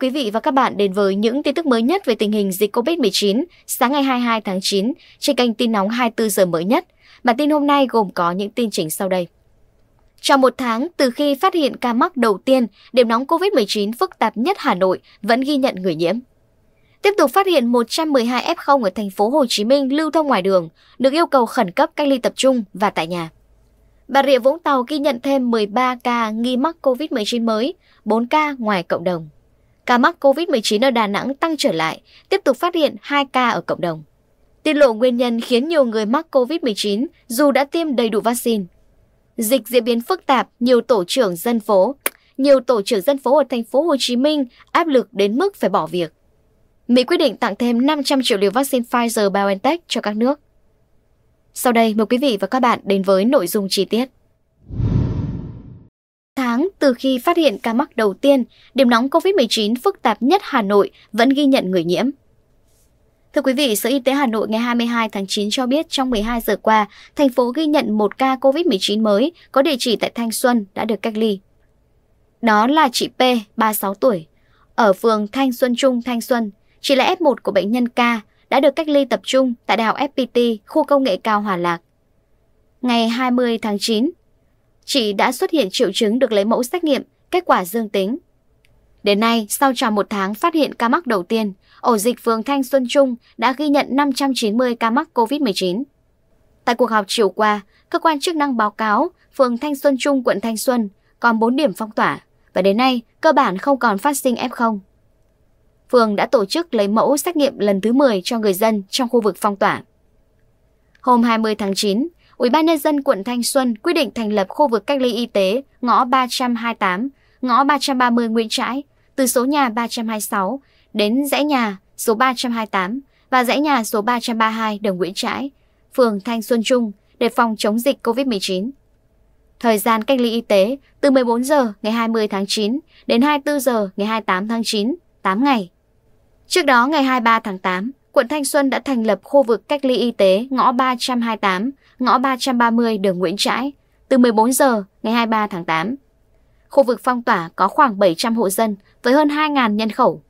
quý vị và các bạn đến với những tin tức mới nhất về tình hình dịch COVID-19 sáng ngày 22 tháng 9 trên kênh tin nóng 24 giờ mới nhất. Bản tin hôm nay gồm có những tin chính sau đây. Trong một tháng từ khi phát hiện ca mắc đầu tiên, điểm nóng COVID-19 phức tạp nhất Hà Nội vẫn ghi nhận người nhiễm. Tiếp tục phát hiện 112 F0 ở thành phố Hồ Chí Minh lưu thông ngoài đường, được yêu cầu khẩn cấp cách ly tập trung và tại nhà. Bà Rịa Vũng Tàu ghi nhận thêm 13 ca nghi mắc COVID-19 mới, 4 ca ngoài cộng đồng. Ca mắc COVID-19 ở Đà Nẵng tăng trở lại, tiếp tục phát hiện 2 ca ở cộng đồng. Tiết lộ nguyên nhân khiến nhiều người mắc COVID-19 dù đã tiêm đầy đủ vaccine. Dịch diễn biến phức tạp, nhiều tổ trưởng dân phố, nhiều tổ trưởng dân phố ở thành phố Hồ Chí Minh áp lực đến mức phải bỏ việc. Mỹ quyết định tặng thêm 500 triệu liều vaccine Pfizer-BioNTech cho các nước. Sau đây, mời quý vị và các bạn đến với nội dung chi tiết tháng từ khi phát hiện ca mắc đầu tiên, điểm nóng COVID-19 phức tạp nhất Hà Nội vẫn ghi nhận người nhiễm. Thưa quý vị, Sở Y tế Hà Nội ngày 22 tháng 9 cho biết trong 12 giờ qua, thành phố ghi nhận một ca COVID-19 mới có địa chỉ tại Thanh Xuân đã được cách ly. Đó là chị P, 36 tuổi, ở phường Thanh Xuân Trung, Thanh Xuân. Chị là F1 của bệnh nhân K, đã được cách ly tập trung tại Đại học FPT, khu công nghệ cao Hòa Lạc. Ngày 20 tháng 9, chị đã xuất hiện triệu chứng được lấy mẫu xét nghiệm, kết quả dương tính. Đến nay, sau tròn một tháng phát hiện ca mắc đầu tiên, ổ dịch phường Thanh Xuân Trung đã ghi nhận 590 ca mắc COVID-19. Tại cuộc họp chiều qua, cơ quan chức năng báo cáo phường Thanh Xuân Trung, quận Thanh Xuân còn 4 điểm phong tỏa và đến nay cơ bản không còn phát sinh F0. Phường đã tổ chức lấy mẫu xét nghiệm lần thứ 10 cho người dân trong khu vực phong tỏa. Hôm 20 tháng 9, ubnd quận Thanh Xuân quyết định thành lập khu vực cách ly y tế ngõ 328, ngõ 330 Nguyễn Trãi, từ số nhà 326 đến dãy nhà số 328 và dãy nhà số 332 đường Nguyễn Trãi, phường Thanh Xuân Trung để phòng chống dịch COVID-19. Thời gian cách ly y tế từ 14 giờ ngày 20 tháng 9 đến 24 giờ ngày 28 tháng 9, 8 ngày. Trước đó ngày 23 tháng 8, quận Thanh Xuân đã thành lập khu vực cách ly y tế ngõ 328, ngõ 330 đường Nguyễn Trãi từ 14 giờ ngày 23 tháng 8. Khu vực phong tỏa có khoảng 700 hộ dân với hơn 2.000 nhân khẩu.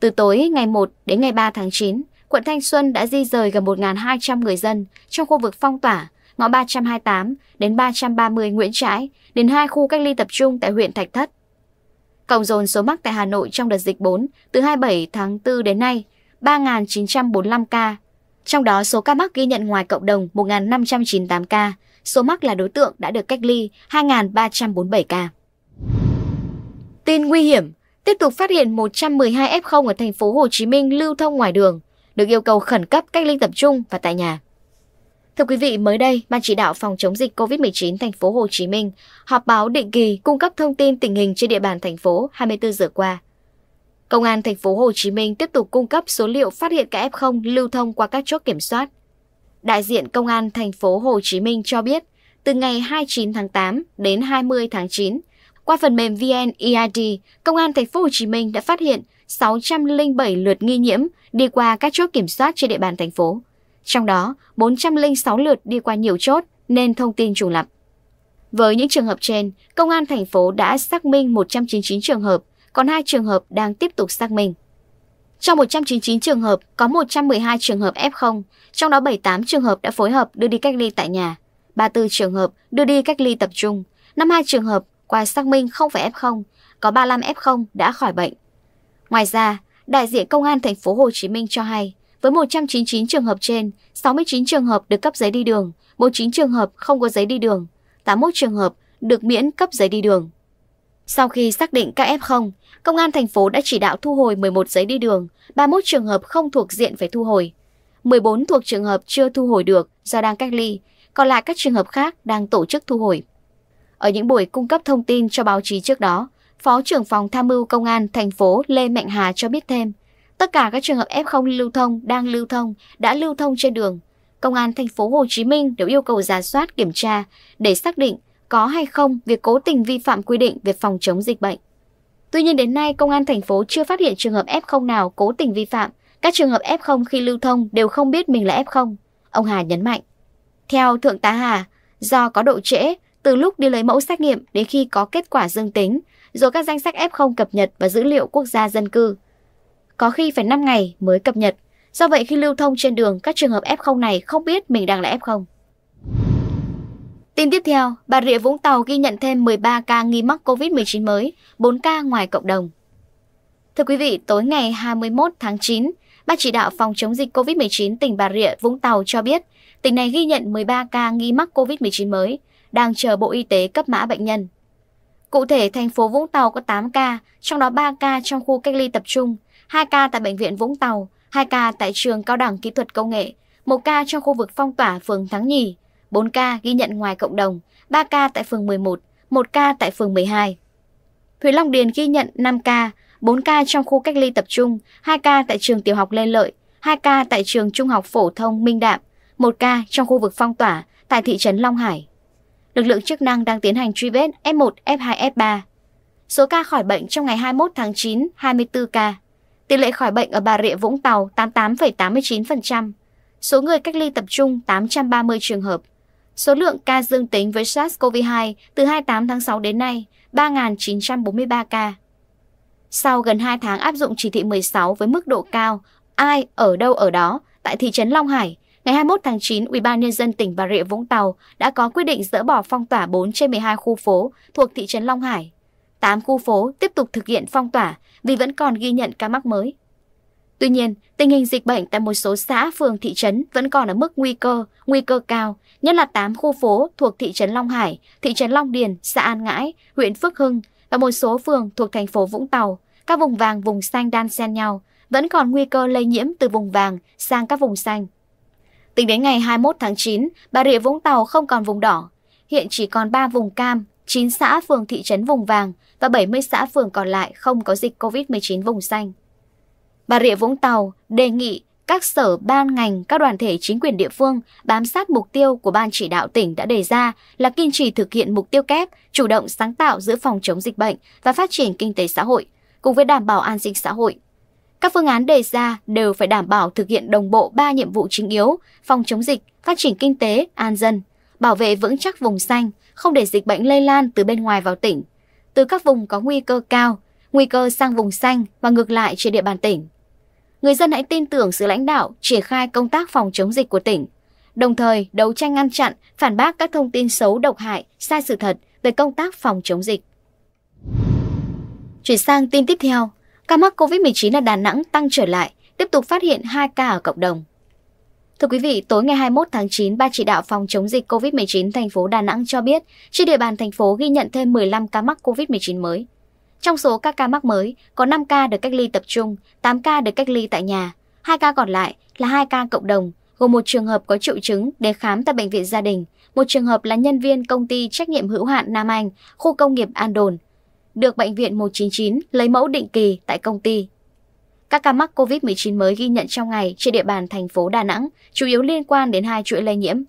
Từ tối ngày 1 đến ngày 3 tháng 9, quận Thanh Xuân đã di rời gần 1.200 người dân trong khu vực phong tỏa ngõ 328 đến 330 Nguyễn Trãi đến hai khu cách ly tập trung tại huyện Thạch Thất. Cộng dồn số mắc tại Hà Nội trong đợt dịch 4 từ 27 tháng 4 đến nay 3.945 ca. Trong đó số ca mắc ghi nhận ngoài cộng đồng 1.598 ca, số mắc là đối tượng đã được cách ly 2.347 ca. Tin nguy hiểm, tiếp tục phát hiện 112 F0 ở thành phố Hồ Chí Minh lưu thông ngoài đường, được yêu cầu khẩn cấp cách ly tập trung và tại nhà. Thưa quý vị, mới đây, Ban chỉ đạo phòng chống dịch COVID-19 thành phố Hồ Chí Minh họp báo định kỳ cung cấp thông tin tình hình trên địa bàn thành phố 24 giờ qua. Công an thành phố Hồ Chí Minh tiếp tục cung cấp số liệu phát hiện các F0 lưu thông qua các chốt kiểm soát. Đại diện Công an thành phố Hồ Chí Minh cho biết, từ ngày 29 tháng 8 đến 20 tháng 9, qua phần mềm VNEID, Công an thành phố Hồ Chí Minh đã phát hiện 607 lượt nghi nhiễm đi qua các chốt kiểm soát trên địa bàn thành phố. Trong đó, 406 lượt đi qua nhiều chốt nên thông tin trùng lập. Với những trường hợp trên, Công an thành phố đã xác minh 199 trường hợp còn hai trường hợp đang tiếp tục xác minh. Trong 199 trường hợp, có 112 trường hợp F0, trong đó 78 trường hợp đã phối hợp đưa đi cách ly tại nhà, 34 trường hợp đưa đi cách ly tập trung, 52 trường hợp qua xác minh không phải F0, có 35 F0 đã khỏi bệnh. Ngoài ra, đại diện công an thành phố Hồ Chí Minh cho hay, với 199 trường hợp trên, 69 trường hợp được cấp giấy đi đường, 49 trường hợp không có giấy đi đường, 81 trường hợp được miễn cấp giấy đi đường. Sau khi xác định các F0, Công an thành phố đã chỉ đạo thu hồi 11 giấy đi đường, 31 trường hợp không thuộc diện phải thu hồi. 14 thuộc trường hợp chưa thu hồi được do đang cách ly, còn lại các trường hợp khác đang tổ chức thu hồi. Ở những buổi cung cấp thông tin cho báo chí trước đó, Phó trưởng phòng tham mưu công an thành phố Lê Mạnh Hà cho biết thêm, tất cả các trường hợp F0 lưu thông đang lưu thông đã lưu thông trên đường. Công an thành phố Hồ Chí Minh đều yêu cầu giả soát kiểm tra để xác định có hay không việc cố tình vi phạm quy định về phòng chống dịch bệnh. Tuy nhiên đến nay, công an thành phố chưa phát hiện trường hợp F0 nào cố tình vi phạm. Các trường hợp F0 khi lưu thông đều không biết mình là F0, ông Hà nhấn mạnh. Theo Thượng tá Hà, do có độ trễ, từ lúc đi lấy mẫu xét nghiệm đến khi có kết quả dương tính, rồi các danh sách F0 cập nhật và dữ liệu quốc gia dân cư. Có khi phải 5 ngày mới cập nhật. Do vậy khi lưu thông trên đường, các trường hợp F0 này không biết mình đang là F0. Tin tiếp theo, Bà Rịa Vũng Tàu ghi nhận thêm 13 ca nghi mắc COVID-19 mới, 4 ca ngoài cộng đồng. Thưa quý vị, tối ngày 21 tháng 9, Ban chỉ đạo phòng chống dịch COVID-19 tỉnh Bà Rịa, Vũng Tàu cho biết, tỉnh này ghi nhận 13 ca nghi mắc COVID-19 mới, đang chờ Bộ Y tế cấp mã bệnh nhân. Cụ thể, thành phố Vũng Tàu có 8 ca, trong đó 3 ca trong khu cách ly tập trung, 2 ca tại Bệnh viện Vũng Tàu, 2 ca tại Trường Cao đẳng Kỹ thuật Công nghệ, 1 ca trong khu vực phong tỏa phường Thắng Nhì, 4 ca ghi nhận ngoài cộng đồng, 3 ca tại phường 11, 1 ca tại phường 12. Huyện Long Điền ghi nhận 5 ca, 4 ca trong khu cách ly tập trung, 2 ca tại trường tiểu học Lê Lợi, 2 ca tại trường trung học phổ thông Minh Đạm, 1 ca trong khu vực phong tỏa tại thị trấn Long Hải. Lực lượng chức năng đang tiến hành truy vết F1, F2, F3. Số ca khỏi bệnh trong ngày 21 tháng 9, 24 ca. Tỷ lệ khỏi bệnh ở Bà Rịa Vũng Tàu 88,89%. Số người cách ly tập trung 830 trường hợp. Số lượng ca dương tính với SARS-CoV-2 từ 28 tháng 6 đến nay 3.943 ca. Sau gần 2 tháng áp dụng chỉ thị 16 với mức độ cao, ai ở đâu ở đó, tại thị trấn Long Hải, ngày 21 tháng 9, UBND tỉnh Bà Rịa Vũng Tàu đã có quyết định dỡ bỏ phong tỏa 4 trên 12 khu phố thuộc thị trấn Long Hải. 8 khu phố tiếp tục thực hiện phong tỏa vì vẫn còn ghi nhận ca mắc mới. Tuy nhiên, tình hình dịch bệnh tại một số xã, phường, thị trấn vẫn còn ở mức nguy cơ, nguy cơ cao, nhất là 8 khu phố thuộc thị trấn Long Hải, thị trấn Long Điền, xã An Ngãi, huyện Phước Hưng và một số phường thuộc thành phố Vũng Tàu. Các vùng vàng, vùng xanh đan xen nhau, vẫn còn nguy cơ lây nhiễm từ vùng vàng sang các vùng xanh. Tính đến ngày 21 tháng 9, Bà Rịa Vũng Tàu không còn vùng đỏ, hiện chỉ còn 3 vùng cam, 9 xã phường thị trấn vùng vàng và 70 xã phường còn lại không có dịch COVID-19 vùng xanh. Bà Rịa Vũng Tàu đề nghị các sở ban ngành, các đoàn thể chính quyền địa phương bám sát mục tiêu của ban chỉ đạo tỉnh đã đề ra là kiên trì thực hiện mục tiêu kép, chủ động sáng tạo giữa phòng chống dịch bệnh và phát triển kinh tế xã hội, cùng với đảm bảo an sinh xã hội. Các phương án đề ra đều phải đảm bảo thực hiện đồng bộ 3 nhiệm vụ chính yếu: phòng chống dịch, phát triển kinh tế, an dân, bảo vệ vững chắc vùng xanh, không để dịch bệnh lây lan từ bên ngoài vào tỉnh, từ các vùng có nguy cơ cao, nguy cơ sang vùng xanh và ngược lại trên địa bàn tỉnh. Người dân hãy tin tưởng sự lãnh đạo, triển khai công tác phòng chống dịch của tỉnh. Đồng thời, đấu tranh ngăn chặn, phản bác các thông tin xấu độc hại, sai sự thật về công tác phòng chống dịch. Chuyển sang tin tiếp theo, ca mắc COVID-19 ở Đà Nẵng tăng trở lại, tiếp tục phát hiện 2 ca ở cộng đồng. Thưa quý vị, tối ngày 21 tháng 9, Ban chỉ đạo phòng chống dịch COVID-19 thành phố Đà Nẵng cho biết, trên địa bàn thành phố ghi nhận thêm 15 ca mắc COVID-19 mới. Trong số các ca mắc mới, có 5 ca được cách ly tập trung, 8 ca được cách ly tại nhà. hai ca còn lại là hai ca cộng đồng, gồm một trường hợp có triệu chứng để khám tại bệnh viện gia đình, một trường hợp là nhân viên công ty trách nhiệm hữu hạn Nam Anh, khu công nghiệp An Đồn, được bệnh viện 199 lấy mẫu định kỳ tại công ty. Các ca mắc COVID-19 mới ghi nhận trong ngày trên địa bàn thành phố Đà Nẵng chủ yếu liên quan đến hai chuỗi lây nhiễm.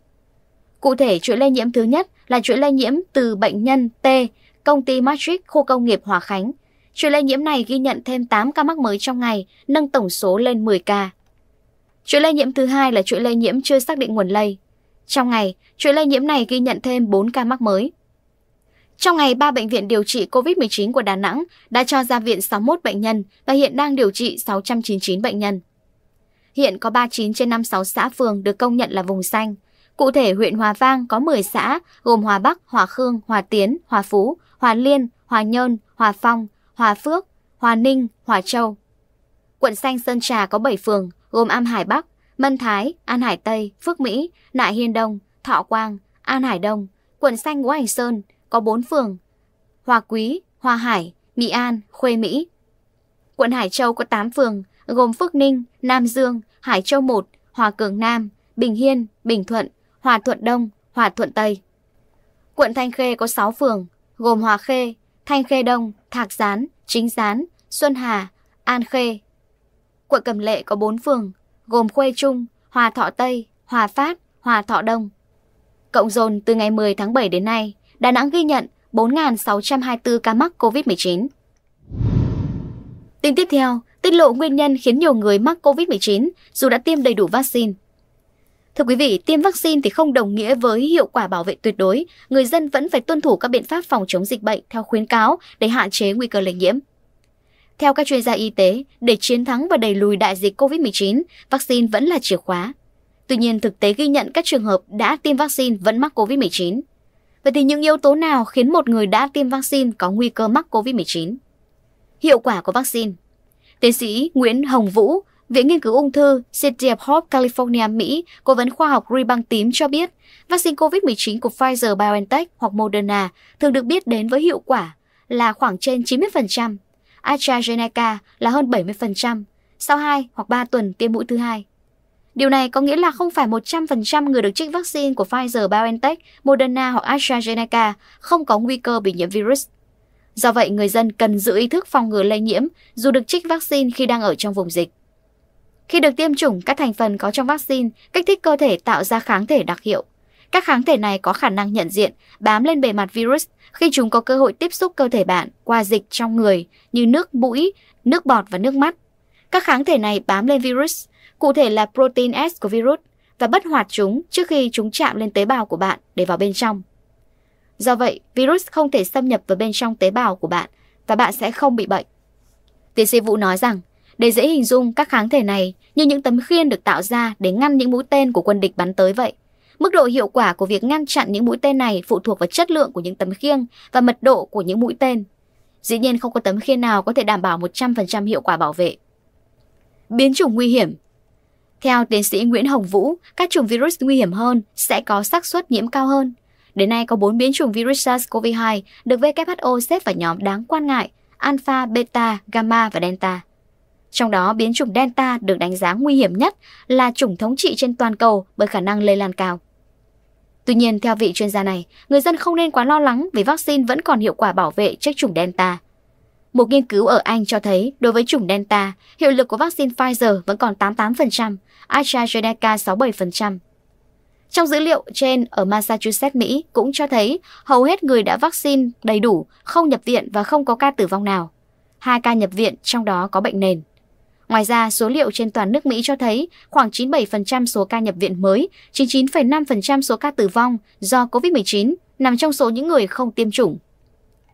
Cụ thể, chuỗi lây nhiễm thứ nhất là chuỗi lây nhiễm từ bệnh nhân T công ty Matrix khu công nghiệp Hòa Khánh. Chuỗi lây nhiễm này ghi nhận thêm 8 ca mắc mới trong ngày, nâng tổng số lên 10 ca. Chuỗi lây nhiễm thứ hai là chuỗi lây nhiễm chưa xác định nguồn lây. Trong ngày, chuỗi lây nhiễm này ghi nhận thêm 4 ca mắc mới. Trong ngày, ba bệnh viện điều trị COVID-19 của Đà Nẵng đã cho ra viện 61 bệnh nhân và hiện đang điều trị 699 bệnh nhân. Hiện có 39 trên 56 xã phường được công nhận là vùng xanh. Cụ thể, huyện Hòa Vang có 10 xã gồm Hòa Bắc, Hòa Khương, Hòa Tiến, Hòa Phú, Hòa Liên, Hòa Nhơn, Hòa Phong, Hòa Phước, Hòa Ninh, Hòa Châu. Quận Xanh Sơn Trà có 7 phường, gồm Am Hải Bắc, Mân Thái, An Hải Tây, Phước Mỹ, Nại Hiên Đông, Thọ Quang, An Hải Đông. Quận Xanh Ngũ Hành Sơn có 4 phường, Hòa Quý, Hòa Hải, Mỹ An, Khuê Mỹ. Quận Hải Châu có 8 phường, gồm Phước Ninh, Nam Dương, Hải Châu 1, Hòa Cường Nam, Bình Hiên, Bình Thuận, Hòa Thuận Đông, Hòa Thuận Tây. Quận Thanh Khê có 6 phường, gồm Hòa Khê, Thanh Khê Đông, Thạc Gián, Chính Gián, Xuân Hà, An Khê. Quận cầm Lệ có 4 phường, gồm Khuê Trung, Hòa Thọ Tây, Hòa Phát, Hòa Thọ Đông. Cộng dồn từ ngày 10 tháng 7 đến nay, Đà Nẵng ghi nhận 4.624 ca mắc COVID-19. Tin tiếp theo, tiết lộ nguyên nhân khiến nhiều người mắc COVID-19 dù đã tiêm đầy đủ vaccine. Thưa quý vị, tiêm vaccine thì không đồng nghĩa với hiệu quả bảo vệ tuyệt đối. Người dân vẫn phải tuân thủ các biện pháp phòng chống dịch bệnh theo khuyến cáo để hạn chế nguy cơ lây nhiễm. Theo các chuyên gia y tế, để chiến thắng và đẩy lùi đại dịch COVID-19, vaccine vẫn là chìa khóa. Tuy nhiên, thực tế ghi nhận các trường hợp đã tiêm vaccine vẫn mắc COVID-19. Vậy thì những yếu tố nào khiến một người đã tiêm vaccine có nguy cơ mắc COVID-19? Hiệu quả của vaccine Tiến sĩ Nguyễn Hồng Vũ, Viện Nghiên cứu Ung thư City of Hope, California, Mỹ, cố vấn khoa học Ri Băng Tím cho biết, vaccine COVID-19 của Pfizer-BioNTech hoặc Moderna thường được biết đến với hiệu quả là khoảng trên 90%, AstraZeneca là hơn 70%, sau 2 hoặc 3 tuần tiêm mũi thứ hai. Điều này có nghĩa là không phải 100% người được trích vaccine của Pfizer-BioNTech, Moderna hoặc AstraZeneca không có nguy cơ bị nhiễm virus. Do vậy, người dân cần giữ ý thức phòng ngừa lây nhiễm dù được trích vaccine khi đang ở trong vùng dịch. Khi được tiêm chủng, các thành phần có trong vaccine kích thích cơ thể tạo ra kháng thể đặc hiệu. Các kháng thể này có khả năng nhận diện, bám lên bề mặt virus khi chúng có cơ hội tiếp xúc cơ thể bạn qua dịch trong người như nước mũi, nước bọt và nước mắt. Các kháng thể này bám lên virus, cụ thể là protein S của virus, và bất hoạt chúng trước khi chúng chạm lên tế bào của bạn để vào bên trong. Do vậy, virus không thể xâm nhập vào bên trong tế bào của bạn và bạn sẽ không bị bệnh. Tiến sĩ Vũ nói rằng, để dễ hình dung các kháng thể này như những tấm khiên được tạo ra để ngăn những mũi tên của quân địch bắn tới vậy. Mức độ hiệu quả của việc ngăn chặn những mũi tên này phụ thuộc vào chất lượng của những tấm khiên và mật độ của những mũi tên. Dĩ nhiên không có tấm khiên nào có thể đảm bảo 100% hiệu quả bảo vệ. Biến chủng nguy hiểm Theo tiến sĩ Nguyễn Hồng Vũ, các chủng virus nguy hiểm hơn sẽ có xác suất nhiễm cao hơn. Đến nay có 4 biến chủng virus SARS-CoV-2 được WHO xếp vào nhóm đáng quan ngại, alpha, beta, gamma và delta. Trong đó, biến chủng Delta được đánh giá nguy hiểm nhất là chủng thống trị trên toàn cầu bởi khả năng lây lan cao. Tuy nhiên, theo vị chuyên gia này, người dân không nên quá lo lắng vì vaccine vẫn còn hiệu quả bảo vệ trước chủng Delta. Một nghiên cứu ở Anh cho thấy, đối với chủng Delta, hiệu lực của vaccine Pfizer vẫn còn 88%, AstraZeneca 67%. Trong dữ liệu trên ở Massachusetts, Mỹ cũng cho thấy hầu hết người đã vaccine đầy đủ, không nhập viện và không có ca tử vong nào. Hai ca nhập viện, trong đó có bệnh nền. Ngoài ra, số liệu trên toàn nước Mỹ cho thấy khoảng 97% số ca nhập viện mới, 99,5% số ca tử vong do COVID-19 nằm trong số những người không tiêm chủng.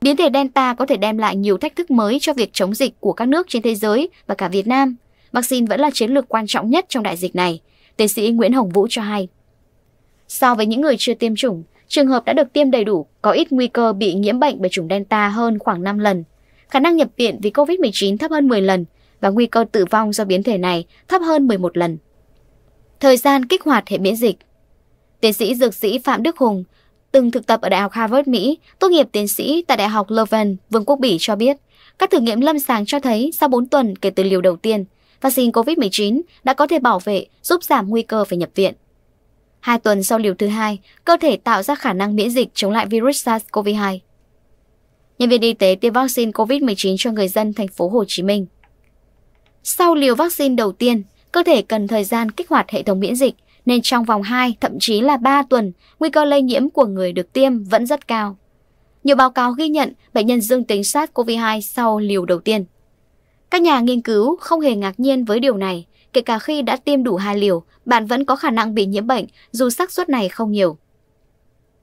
Biến thể Delta có thể đem lại nhiều thách thức mới cho việc chống dịch của các nước trên thế giới và cả Việt Nam. Vaccine vẫn là chiến lược quan trọng nhất trong đại dịch này, tiến sĩ Nguyễn Hồng Vũ cho hay. So với những người chưa tiêm chủng, trường hợp đã được tiêm đầy đủ có ít nguy cơ bị nhiễm bệnh bởi chủng Delta hơn khoảng 5 lần. Khả năng nhập viện vì COVID-19 thấp hơn 10 lần, và nguy cơ tử vong do biến thể này thấp hơn 11 lần. Thời gian kích hoạt hệ miễn dịch Tiến sĩ dược sĩ Phạm Đức Hùng, từng thực tập ở Đại học Harvard, Mỹ, tốt nghiệp tiến sĩ tại Đại học Leuven, Vương quốc Bỉ cho biết, các thử nghiệm lâm sàng cho thấy sau 4 tuần kể từ liều đầu tiên, vaccine COVID-19 đã có thể bảo vệ, giúp giảm nguy cơ phải nhập viện. Hai tuần sau liều thứ hai, cơ thể tạo ra khả năng miễn dịch chống lại virus SARS-CoV-2. Nhân viên y tế tiêm vaccine COVID-19 cho người dân thành phố Hồ Chí Minh. Sau liều vaccine đầu tiên, cơ thể cần thời gian kích hoạt hệ thống miễn dịch, nên trong vòng 2, thậm chí là 3 tuần, nguy cơ lây nhiễm của người được tiêm vẫn rất cao. Nhiều báo cáo ghi nhận bệnh nhân dương tính SARS-CoV-2 sau liều đầu tiên. Các nhà nghiên cứu không hề ngạc nhiên với điều này, kể cả khi đã tiêm đủ hai liều, bạn vẫn có khả năng bị nhiễm bệnh dù xác suất này không nhiều.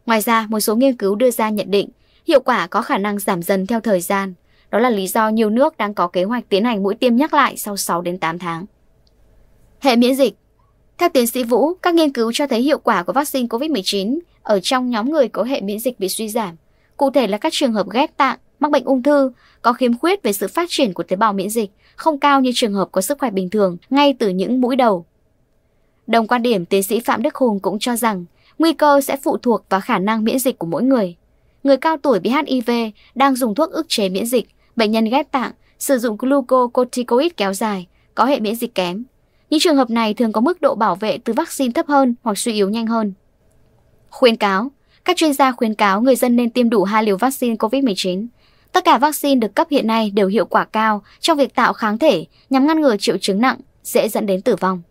Ngoài ra, một số nghiên cứu đưa ra nhận định hiệu quả có khả năng giảm dần theo thời gian, đó là lý do nhiều nước đang có kế hoạch tiến hành mũi tiêm nhắc lại sau 6 đến 8 tháng. Hệ miễn dịch Theo tiến sĩ Vũ, các nghiên cứu cho thấy hiệu quả của vaccine COVID-19 ở trong nhóm người có hệ miễn dịch bị suy giảm, cụ thể là các trường hợp ghép tạng, mắc bệnh ung thư, có khiếm khuyết về sự phát triển của tế bào miễn dịch, không cao như trường hợp có sức khỏe bình thường ngay từ những mũi đầu. Đồng quan điểm, tiến sĩ Phạm Đức Hùng cũng cho rằng nguy cơ sẽ phụ thuộc vào khả năng miễn dịch của mỗi người. Người cao tuổi bị HIV đang dùng thuốc ức chế miễn dịch Bệnh nhân ghép tạng, sử dụng glucocorticoid kéo dài, có hệ miễn dịch kém. Những trường hợp này thường có mức độ bảo vệ từ vaccine thấp hơn hoặc suy yếu nhanh hơn. khuyên cáo Các chuyên gia khuyên cáo người dân nên tiêm đủ hai liều vaccine COVID-19. Tất cả vaccine được cấp hiện nay đều hiệu quả cao trong việc tạo kháng thể nhằm ngăn ngừa triệu chứng nặng, dễ dẫn đến tử vong.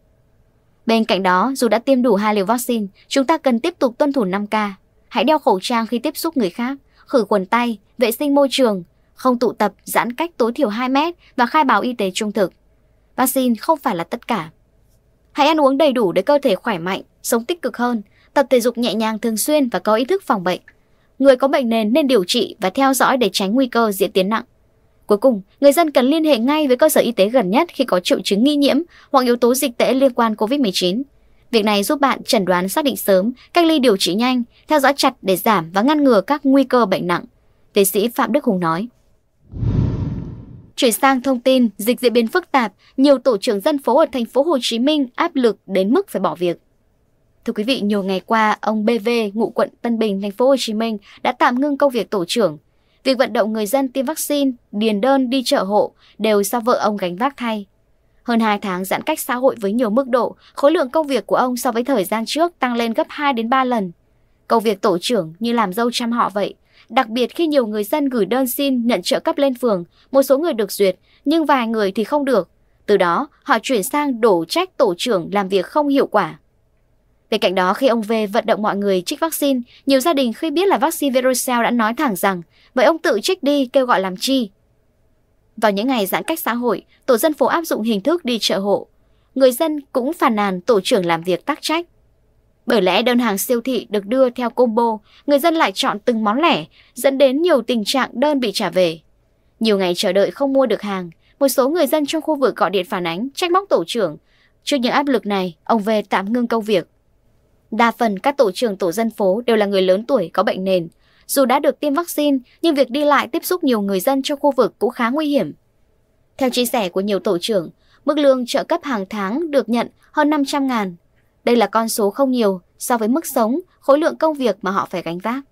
Bên cạnh đó, dù đã tiêm đủ hai liều vaccine, chúng ta cần tiếp tục tuân thủ 5K. Hãy đeo khẩu trang khi tiếp xúc người khác, khử khuẩn tay, vệ sinh môi trường, không tụ tập giãn cách tối thiểu 2 mét và khai báo y tế trung thực. Vaccine không phải là tất cả. Hãy ăn uống đầy đủ để cơ thể khỏe mạnh, sống tích cực hơn, tập thể dục nhẹ nhàng thường xuyên và có ý thức phòng bệnh. Người có bệnh nền nên điều trị và theo dõi để tránh nguy cơ diễn tiến nặng. Cuối cùng, người dân cần liên hệ ngay với cơ sở y tế gần nhất khi có triệu chứng nghi nhiễm hoặc yếu tố dịch tễ liên quan COVID-19. Việc này giúp bạn chẩn đoán xác định sớm, cách ly điều trị nhanh, theo dõi chặt để giảm và ngăn ngừa các nguy cơ bệnh nặng. Tiến sĩ Phạm Đức Hùng nói. Chuyển sang thông tin, dịch diễn biến phức tạp, nhiều tổ trưởng dân phố ở thành phố Hồ Chí Minh áp lực đến mức phải bỏ việc. Thưa quý vị, nhiều ngày qua, ông BV, ngụ quận Tân Bình, thành phố Hồ Chí Minh đã tạm ngưng công việc tổ trưởng. Việc vận động người dân tiêm vaccine, điền đơn đi chợ hộ đều do vợ ông gánh vác thay. Hơn 2 tháng giãn cách xã hội với nhiều mức độ, khối lượng công việc của ông so với thời gian trước tăng lên gấp 2 đến 3 lần. Công việc tổ trưởng như làm dâu chăm họ vậy, Đặc biệt khi nhiều người dân gửi đơn xin nhận trợ cấp lên phường, một số người được duyệt, nhưng vài người thì không được. Từ đó, họ chuyển sang đổ trách tổ trưởng làm việc không hiệu quả. Bên cạnh đó, khi ông V vận động mọi người trích vaccine, nhiều gia đình khi biết là vaccine Verocell đã nói thẳng rằng, vậy ông tự trích đi kêu gọi làm chi? Vào những ngày giãn cách xã hội, tổ dân phố áp dụng hình thức đi chợ hộ. Người dân cũng phàn nàn tổ trưởng làm việc tắc trách. Bởi lẽ đơn hàng siêu thị được đưa theo combo, người dân lại chọn từng món lẻ, dẫn đến nhiều tình trạng đơn bị trả về. Nhiều ngày chờ đợi không mua được hàng, một số người dân trong khu vực gọi điện phản ánh trách móc tổ trưởng. Trước những áp lực này, ông về tạm ngưng công việc. Đa phần các tổ trưởng tổ dân phố đều là người lớn tuổi có bệnh nền. Dù đã được tiêm vaccine, nhưng việc đi lại tiếp xúc nhiều người dân trong khu vực cũng khá nguy hiểm. Theo chia sẻ của nhiều tổ trưởng, mức lương trợ cấp hàng tháng được nhận hơn 500 ngàn đây là con số không nhiều so với mức sống, khối lượng công việc mà họ phải gánh vác.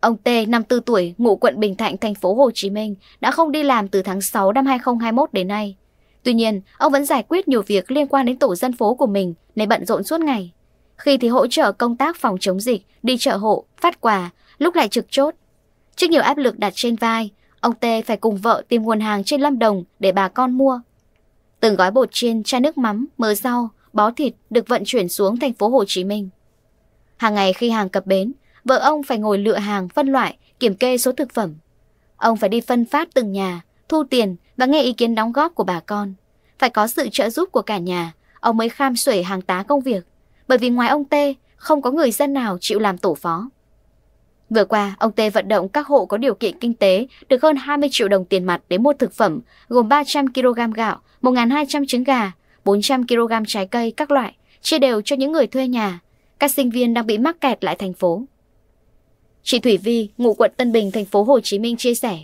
Ông T, 54 tuổi, ngụ quận Bình Thạnh, thành phố Hồ Chí Minh, đã không đi làm từ tháng 6 năm 2021 đến nay. Tuy nhiên, ông vẫn giải quyết nhiều việc liên quan đến tổ dân phố của mình nên bận rộn suốt ngày. Khi thì hỗ trợ công tác phòng chống dịch, đi chợ hộ, phát quà, lúc lại trực chốt. Trước nhiều áp lực đặt trên vai, ông T phải cùng vợ tìm nguồn hàng trên Lâm Đồng để bà con mua. Từng gói bột chiên, chai nước mắm, mớ rau, bó thịt được vận chuyển xuống thành phố Hồ Chí Minh. Hàng ngày khi hàng cập bến, vợ ông phải ngồi lựa hàng phân loại, kiểm kê số thực phẩm. Ông phải đi phân phát từng nhà, thu tiền và nghe ý kiến đóng góp của bà con. Phải có sự trợ giúp của cả nhà, ông mới kham xuể hàng tá công việc. Bởi vì ngoài ông Tê, không có người dân nào chịu làm tổ phó. Vừa qua, ông Tê vận động các hộ có điều kiện kinh tế được hơn 20 triệu đồng tiền mặt để mua thực phẩm, gồm 300 kg gạo, 1.200 trứng gà, 400 kg trái cây các loại, chia đều cho những người thuê nhà, các sinh viên đang bị mắc kẹt lại thành phố. Chị Thủy Vi, ngụ quận Tân Bình, thành phố Hồ Chí Minh chia sẻ,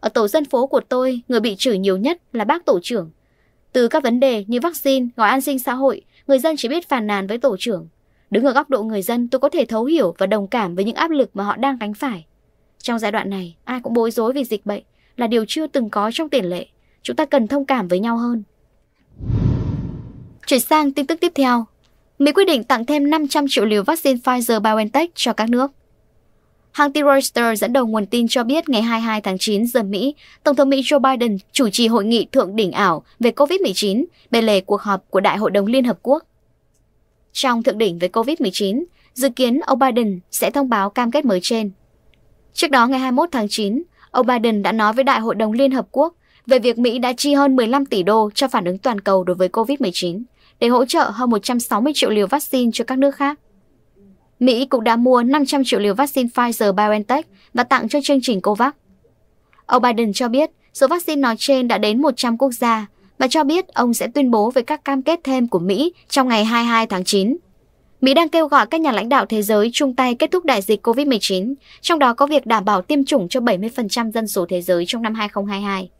ở tổ dân phố của tôi, người bị chửi nhiều nhất là bác tổ trưởng. Từ các vấn đề như vaccine, gói an sinh xã hội, người dân chỉ biết phàn nàn với tổ trưởng. Đứng ở góc độ người dân, tôi có thể thấu hiểu và đồng cảm với những áp lực mà họ đang gánh phải. Trong giai đoạn này, ai cũng bối rối vì dịch bệnh là điều chưa từng có trong tiền lệ. Chúng ta cần thông cảm với nhau hơn. Chuyển sang tin tức tiếp theo. Mỹ quyết định tặng thêm 500 triệu liều vaccine Pfizer-BioNTech cho các nước. Hãng tin Reuters dẫn đầu nguồn tin cho biết ngày 22 tháng 9 giờ Mỹ, Tổng thống Mỹ Joe Biden chủ trì hội nghị thượng đỉnh ảo về COVID-19 bên lề cuộc họp của Đại hội đồng Liên Hợp Quốc. Trong thượng đỉnh về COVID-19, dự kiến ông Biden sẽ thông báo cam kết mới trên. Trước đó ngày 21 tháng 9, ông Biden đã nói với Đại hội đồng Liên Hợp Quốc về việc Mỹ đã chi hơn 15 tỷ đô cho phản ứng toàn cầu đối với COVID-19 để hỗ trợ hơn 160 triệu liều vaccine cho các nước khác. Mỹ cũng đã mua 500 triệu liều vaccine Pfizer-BioNTech và tặng cho chương trình COVAX. Ông Biden cho biết số vaccine nói trên đã đến 100 quốc gia và cho biết ông sẽ tuyên bố về các cam kết thêm của Mỹ trong ngày 22 tháng 9. Mỹ đang kêu gọi các nhà lãnh đạo thế giới chung tay kết thúc đại dịch COVID-19, trong đó có việc đảm bảo tiêm chủng cho 70% dân số thế giới trong năm 2022.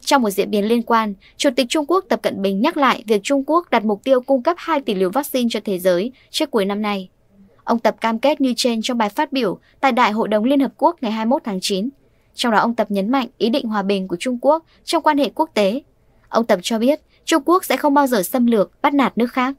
Trong một diễn biến liên quan, Chủ tịch Trung Quốc Tập Cận Bình nhắc lại việc Trung Quốc đặt mục tiêu cung cấp 2 tỷ liều vaccine cho thế giới trước cuối năm nay. Ông Tập cam kết như trên trong bài phát biểu tại Đại hội đồng Liên Hợp Quốc ngày 21 tháng 9. Trong đó ông Tập nhấn mạnh ý định hòa bình của Trung Quốc trong quan hệ quốc tế. Ông Tập cho biết Trung Quốc sẽ không bao giờ xâm lược, bắt nạt nước khác.